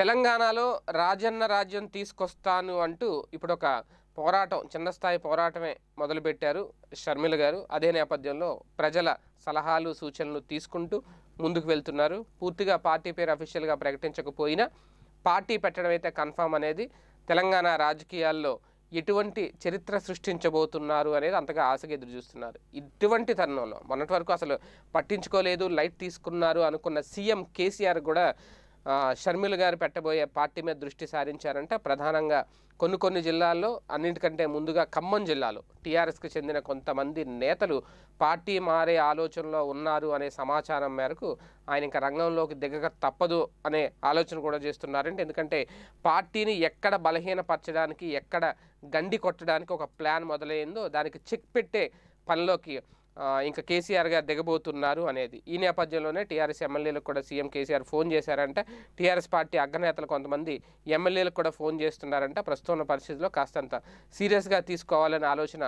తెలంగాణలో రాజన్న రాజ్యం తీసుకొస్తాను అంటూ ఇప్పుడు ఒక పోరాటం చిన్న స్థాయి పోరాటమే మొదలుపెట్టారు షర్మిల గారు అదే నేపథ్యంలో ప్రజల సలహాలు సూచనలు తీసుకుంటూ ముందుకు వెళ్తున్నారు పూర్తిగా పార్టీ పేరు అఫీషియల్గా ప్రకటించకపోయినా పార్టీ పెట్టడం అయితే కన్ఫామ్ అనేది తెలంగాణ రాజకీయాల్లో ఎటువంటి చరిత్ర సృష్టించబోతున్నారు అనేది అంతగా ఆశగా ఎదురు చూస్తున్నారు ఇటువంటి తరుణంలో మొన్నటి వరకు అసలు పట్టించుకోలేదు లైట్ తీసుకున్నారు అనుకున్న సీఎం కేసీఆర్ కూడా షర్మిల గారు పెట్టబోయే పార్టీ మీద దృష్టి సారించారంటే ప్రధానంగా కొన్ని కొన్ని జిల్లాల్లో అన్నింటికంటే ముందుగా ఖమ్మం జిల్లాలో టీఆర్ఎస్కి చెందిన కొంతమంది నేతలు పార్టీ మారే ఆలోచనలో ఉన్నారు అనే సమాచారం మేరకు ఆయన ఇంకా రంగంలోకి దిగక తప్పదు అనే ఆలోచన కూడా చేస్తున్నారంటే ఎందుకంటే పార్టీని ఎక్కడ బలహీనపరచడానికి ఎక్కడ గండి కొట్టడానికి ఒక ప్లాన్ మొదలైందో దానికి చెక్ పెట్టే పనిలోకి ఇంకా కేసీఆర్ గారు దిగబోతున్నారు అనేది ఈ నేపథ్యంలోనే టీఆర్ఎస్ ఎమ్మెల్యేలకు కూడా సీఎం కేసీఆర్ ఫోన్ చేశారంటే టీఆర్ఎస్ పార్టీ అగ్రనేతలు కొంతమంది ఎమ్మెల్యేలకు కూడా ఫోన్ చేస్తున్నారంట ప్రస్తుతం ఉన్న పరిస్థితిలో కాస్తంత సీరియస్గా తీసుకోవాలనే ఆలోచన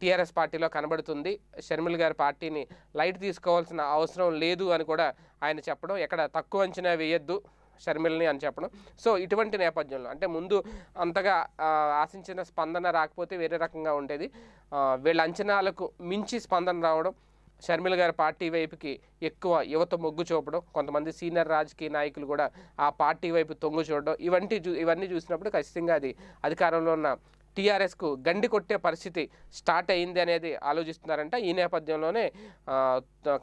టీఆర్ఎస్ పార్టీలో కనబడుతుంది షర్మిల్ గారి పార్టీని లైట్ తీసుకోవాల్సిన అవసరం లేదు అని కూడా ఆయన చెప్పడం ఎక్కడ తక్కువ అంచనా వేయొద్దు షర్మిలని అని చెప్పడం సో ఇటువంటి నేపథ్యంలో అంటే ముందు అంతగా ఆశించిన స్పందన రాకపోతే వేరే రకంగా ఉండేది వీళ్ళ అంచనాలకు మించి స్పందన రావడం షర్మిల గారి పార్టీ వైపుకి ఎక్కువ యువత మొగ్గు చూపడం కొంతమంది సీనియర్ రాజకీయ నాయకులు కూడా ఆ పార్టీ వైపు తొంగు చూడడం ఇవంటి ఇవన్నీ చూసినప్పుడు ఖచ్చితంగా అది అధికారంలో ఉన్న టీఆర్ఎస్కు గండి కొట్టే పరిస్థితి స్టార్ట్ అయింది అనేది ఆలోచిస్తున్నారంట ఈ నేపథ్యంలోనే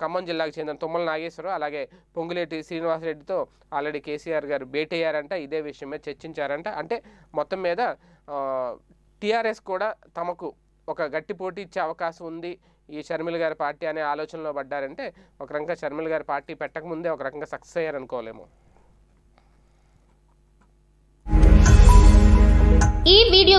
ఖమ్మం జిల్లాకు చెందిన తుమ్మల నాగేశ్వరరావు అలాగే పొంగులేటి శ్రీనివాసరెడ్డితో ఆల్రెడీ కేసీఆర్ గారు అయ్యారంట ఇదే విషయం మీద చర్చించారంట అంటే మొత్తం మీద టీఆర్ఎస్ కూడా తమకు ఒక గట్టి పోటీ ఇచ్చే అవకాశం ఉంది ఈ షర్మిల గారి పార్టీ అనే ఆలోచనలో పడ్డారంటే ఒక రకంగా షర్మిల గారి పార్టీ పెట్టకముందే ఒక రకంగా సక్సెస్ అయ్యారనుకోలేము